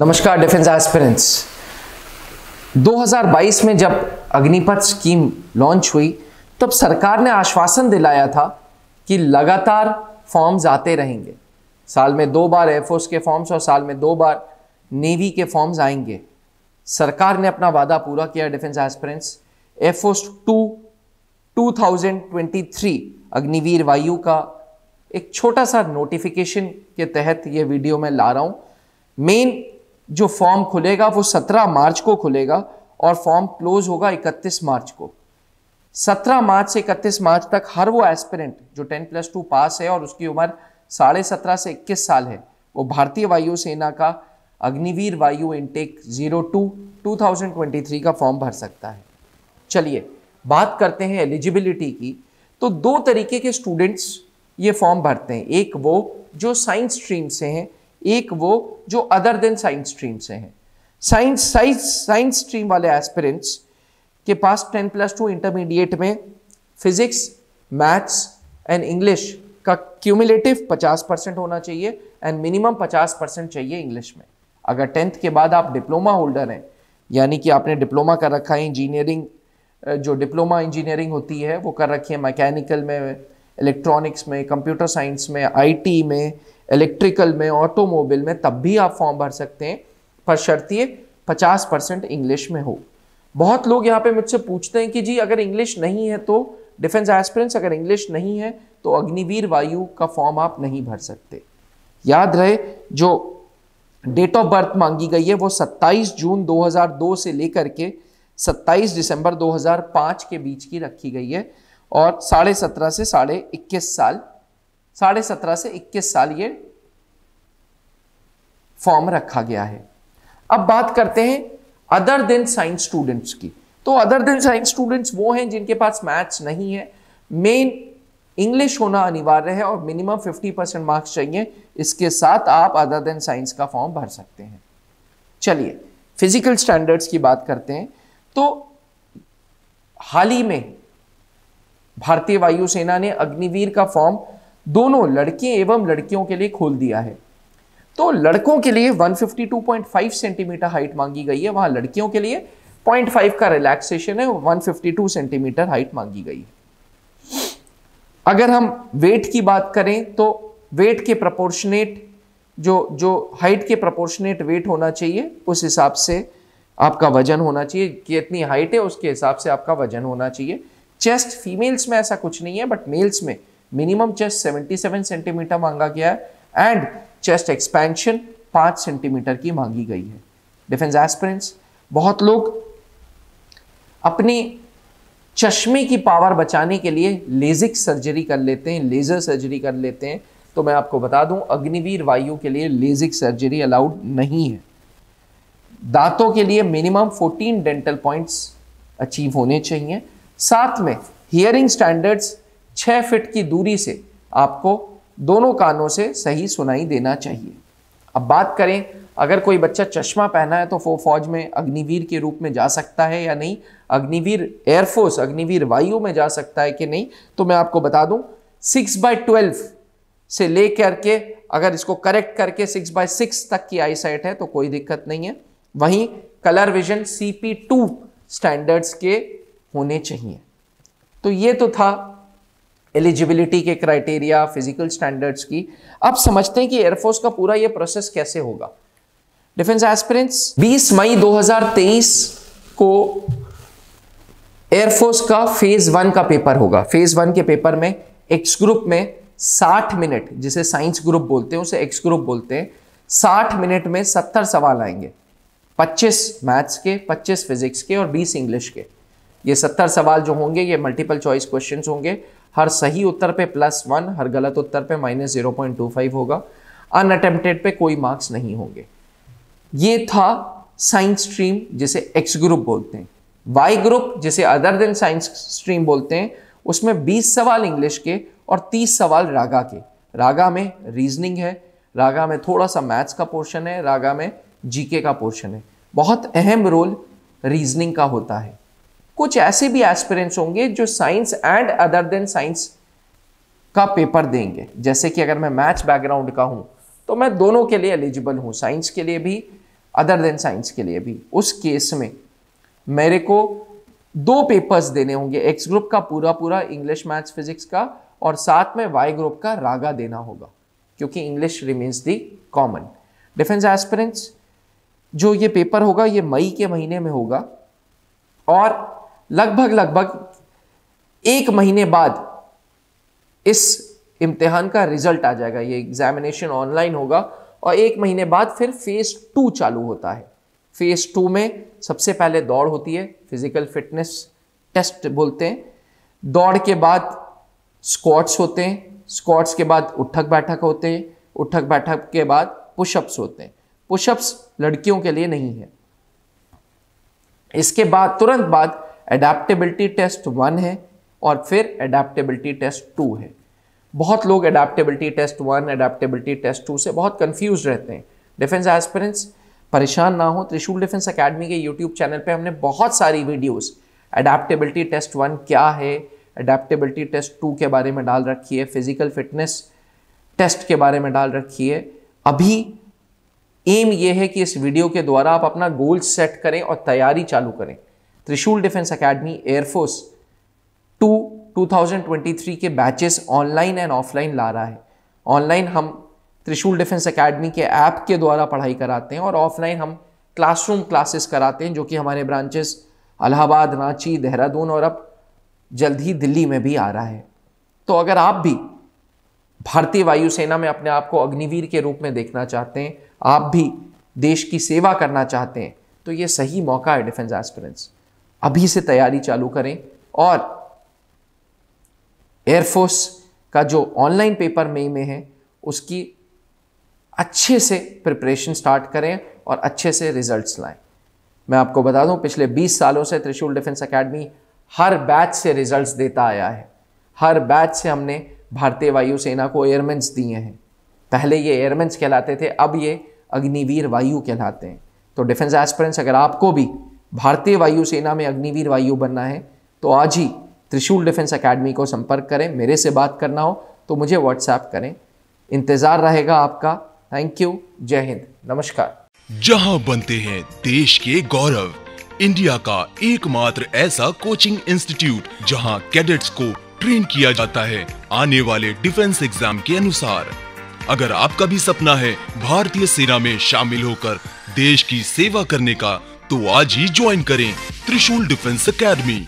नमस्कार defence aspirants 2022 में जब अग्निपथ स्कीम लॉन्च हुई तब सरकार ने आश्वासन दिलाया था कि लगातार फॉर्म्स आते रहेंगे साल में दो बार एयरफोर्स के फॉर्म्स और साल में दो बार नेवी के फॉर्म्स आएंगे सरकार ने अपना वादा पूरा किया defence aspirants air force two two Agniveer Vayu का एक छोटा सा नोटिफिकेशन के तहत ये वीडियो मैं ला रहा हूँ मेन जो फॉर्म खुलेगा वो 17 मार्च को खुलेगा और फॉर्म क्लोज होगा 31 मार्च को 17 मार्च से 31 मार्च तक हर वो एस्पिरेंट जो 10 प्लस टू पास है और उसकी उम्र साढ़े सत्रह से 21 साल है वो भारतीय वायुसेना का Agniveer Vayu intake zero two two का फॉर्म भर सकता है चलिए बात करते हैं एलिजिबिलिटी की तो दो तरीके के स्टूडेंट्स ये फॉर्म भरते हैं एक वो जो साइंस स्ट्रीम से हैं एक वो जो अदर देन साइंस स्ट्रीम से हैं साइंस साइंस साइंस स्ट्रीम वाले एस्पिरेंट्स के पास टेन प्लस टू इंटरमीडिएट में फिजिक्स मैथ्स एंड इंग्लिश का क्यूमुलेटिव 50 परसेंट होना चाहिए एंड मिनिमम 50 परसेंट चाहिए इंग्लिश में अगर टेंथ के बाद आप डिप्लोमा होल्डर हैं यानी कि आपने डिप्लोमा कर रखा है इंजीनियरिंग जो डिप्लोमा इंजीनियरिंग होती है वो कर रखी है मैकेनिकल में इलेक्ट्रॉनिक्स में कंप्यूटर साइंस में आईटी में इलेक्ट्रिकल में ऑटोमोबाइल में तब भी आप फॉर्म भर सकते हैं पर शर्तिए पचास परसेंट इंग्लिश में हो बहुत लोग यहाँ पे मुझसे पूछते हैं कि जी अगर इंग्लिश नहीं है तो डिफेंस एस्पिरेंट्स अगर इंग्लिश नहीं है तो अग्निवीर वायु का फॉर्म आप नहीं भर सकते याद रहे जो डेट ऑफ बर्थ मांगी गई है वो 27 जून 2002 से लेकर के 27 दिसंबर 2005 के बीच की रखी गई है और साढ़े सत्रह से साढ़े इक्कीस साल साढ़े सत्रह से इक्कीस साल ये फॉर्म रखा गया है अब बात करते हैं अदर देन साइंस स्टूडेंट्स की तो अदर देन साइंस स्टूडेंट्स वो हैं जिनके पास मैथ्स नहीं है मेन इंग्लिश होना अनिवार्य है और मिनिमम 50 परसेंट मार्क्स चाहिए इसके साथ आप अदर देन साइंस का फॉर्म भर सकते हैं चलिए फिजिकल स्टैंडर्ड्स की बात करते हैं तो हाल ही में भारतीय वायुसेना ने अग्निवीर का फॉर्म दोनों लड़के एवं लड़कियों के लिए खोल दिया है तो लड़कों के लिए 152.5 सेंटीमीटर हाइट मांगी गई है वहां लड़कियों के लिए 0.5 का रिलैक्सेशन है 152 सेंटीमीटर हाइट मांगी गई है अगर हम वेट की बात करें तो वेट के प्रपोर्शनेट जो जो हाइट के प्रपोर्शनेट वेट होना चाहिए उस हिसाब से आपका वजन होना चाहिए कितनी हाइट है उसके हिसाब से आपका वजन होना चाहिए चेस्ट फीमेल्स में ऐसा कुछ नहीं है बट मेल्स में मिनिमम चेस्ट 77 सेंटीमीटर मांगा गया है एंड चेस्ट एक्सपेंशन 5 सेंटीमीटर की मांगी गई है डिफेंस एस्पिरेंट्स बहुत लोग अपने चश्मे की पावर बचाने के लिए लेजिक सर्जरी कर लेते हैं लेज़र सर्जरी कर लेते हैं तो मैं आपको बता दूं अग्निवीर वायु के लिए लेजिक सर्जरी अलाउड नहीं है दांतों के लिए मिनिमम 14 डेंटल पॉइंट्स अचीव होने चाहिए साथ में हियरिंग स्टैंडर्ड्स छः फिट की दूरी से आपको दोनों कानों से सही सुनाई देना चाहिए अब बात करें अगर कोई बच्चा चश्मा पहना है तो वो फौज में अग्निवीर के रूप में जा सकता है या नहीं अग्निवीर एयरफोर्स अग्निवीर वायु में जा सकता है कि नहीं तो मैं आपको बता दूं सिक्स बाय ट्वेल्व से ले करके अगर इसको करेक्ट करके सिक्स बाय सिक्स तक की साइट है तो कोई दिक्कत नहीं है वहीं colour vision C P two standards के होने चाहिए तो ये तो था एलिजिबिलिटी के क्राइटेरिया फिजिकल स्टैंडर्ड्स की अब समझते हैं कि एयरफोर्स का पूरा ये प्रोसेस कैसे होगा डिफेंस एस्पिरेंट्स 20 मई 2023 को एयरफोर्स का फेज वन का पेपर होगा फेज वन के पेपर में एक्स ग्रुप में 60 मिनट जिसे साइंस ग्रुप बोलते हैं उसे एक्स ग्रुप बोलते हैं 60 मिनट में 70 सवाल आएंगे 25 मैथ्स के 25 फिजिक्स के और 20 इंग्लिश के ये सत्तर सवाल जो होंगे ये मल्टीपल चॉइस क्वेश्चन होंगे हर सही उत्तर पे प्लस वन हर गलत उत्तर पे minus zero point two five होगा अनअटेम्प्टेड पे कोई मार्क्स नहीं होंगे ये था साइंस स्ट्रीम जिसे एक्स ग्रुप बोलते हैं वाई ग्रुप जिसे अदर देन साइंस स्ट्रीम बोलते हैं उसमें 20 सवाल इंग्लिश के और 30 सवाल रागा के रागा में रीजनिंग है रागा में थोड़ा सा मैथ्स का पोर्शन है रागा में जीके का पोर्शन है बहुत अहम रोल रीजनिंग का होता है कुछ ऐसे भी एस्पिरेंट्स होंगे जो science and other than science का पेपर देंगे जैसे कि अगर मैं मैथ्स बैकग्राउंड का हूं तो मैं दोनों के लिए एलिजिबल हूं साइंस के लिए भी अदर देन साइंस के लिए भी उस केस में मेरे को दो पेपर्स देने होंगे एक्स ग्रुप का पूरा पूरा इंग्लिश मैथ्स फिजिक्स का और साथ में वाई ग्रुप का रागा देना होगा क्योंकि English remains the common defence aspirants जो ये पेपर होगा ये मई के महीने में होगा और लगभग लगभग एक महीने बाद इस इम्तिहान का रिजल्ट आ जाएगा ये एग्जामिनेशन ऑनलाइन होगा और एक महीने बाद फिर फेज़ टू चालू होता है फेज़ टू में सबसे पहले दौड़ होती है फिजिकल फिटनेस टेस्ट बोलते हैं दौड़ के बाद स्क्वाट्स होते हैं स्क्वाट्स के बाद उठक बैठक होते हैं उठक बैठक के बाद पुशअप्स होते हैं पुशअप्स लड़कियों के लिए नहीं है इसके बाद तुरंत बाद एडाप्टेबिलिटी टेस्ट वन है और फिर एडाप्टेबिलिटी टेस्ट टू है बहुत लोग adaptability test one adaptability test two से बहुत कंफ्यूज रहते हैं डिफेंस एस्पिरेंट्स परेशान ना हो त्रिशूल डिफेंस अकेडमी के यूट्यूब चैनल पे हमने बहुत सारी वीडियोस एडाप्टेबिलिटी टेस्ट वन क्या है एडाप्टेबिलिटी टेस्ट टू के बारे में डाल रखी है फिजिकल फिटनेस टेस्ट के बारे में डाल रखी है अभी एम ये है कि इस वीडियो के द्वारा आप अपना गोल सेट करें और तैयारी चालू करें त्रिशूल डिफेंस अकेडमी एयरफोर्स टू 2023 के बैचेस ऑनलाइन एंड ऑफलाइन ला रहा है ऑनलाइन हम त्रिशूल डिफेंस अकेडमी के ऐप के द्वारा पढ़ाई कराते हैं और ऑफलाइन हम क्लासरूम क्लासेस कराते हैं जो कि हमारे ब्रांचेस अलाहाबाद रांची देहरादून और अब जल्द ही दिल्ली में भी आ रहा है तो अगर आप भी भारतीय वायुसेना में अपने आप को अग्निवीर के रूप में देखना चाहते हैं आप भी देश की सेवा करना चाहते हैं तो ये सही मौका है डिफेंस एस्पिरेंट्स अभी से तैयारी चालू करें और एयरफोर्स का जो ऑनलाइन पेपर मई में है उसकी अच्छे से प्रिपरेशन स्टार्ट करें और अच्छे से रिजल्ट्स लाएं मैं आपको बता दूं पिछले 20 सालों से त्रिशूल डिफेंस एकेडमी हर बैच से रिजल्ट्स देता आया है हर बैच से हमने भारतीय वायुसेना को एयरमेंस दिए हैं पहले ये एयरमेंस कहलाते थे अब ये अग्निवीर वायु कहलाते हैं तो डिफेंस एस्पिरेंट्स अगर आपको भी भारतीय वायुसेना में अग्निवीर वायु बनना है तो आज ही त्रिशूल डिफेंस एकेडमी को संपर्क करें मेरे से बात करना हो तो मुझे व्हाट्सएप करें इंतज़ार रहेगा आपका थैंक यू जय हिंद नमस्कार जहां बनते हैं देश के गौरव इंडिया का एकमात्र ऐसा कोचिंग इंस्टीट्यूट जहां कैडेट्स को ट्रेन किया जाता है आने वाले डिफेंस एग्जाम के अनुसार अगर आपका भी सपना है भारतीय सेना में शामिल होकर देश की सेवा करने का तो आज ही ज्वाइन करें त्रिशूल डिफेंस अकेडमी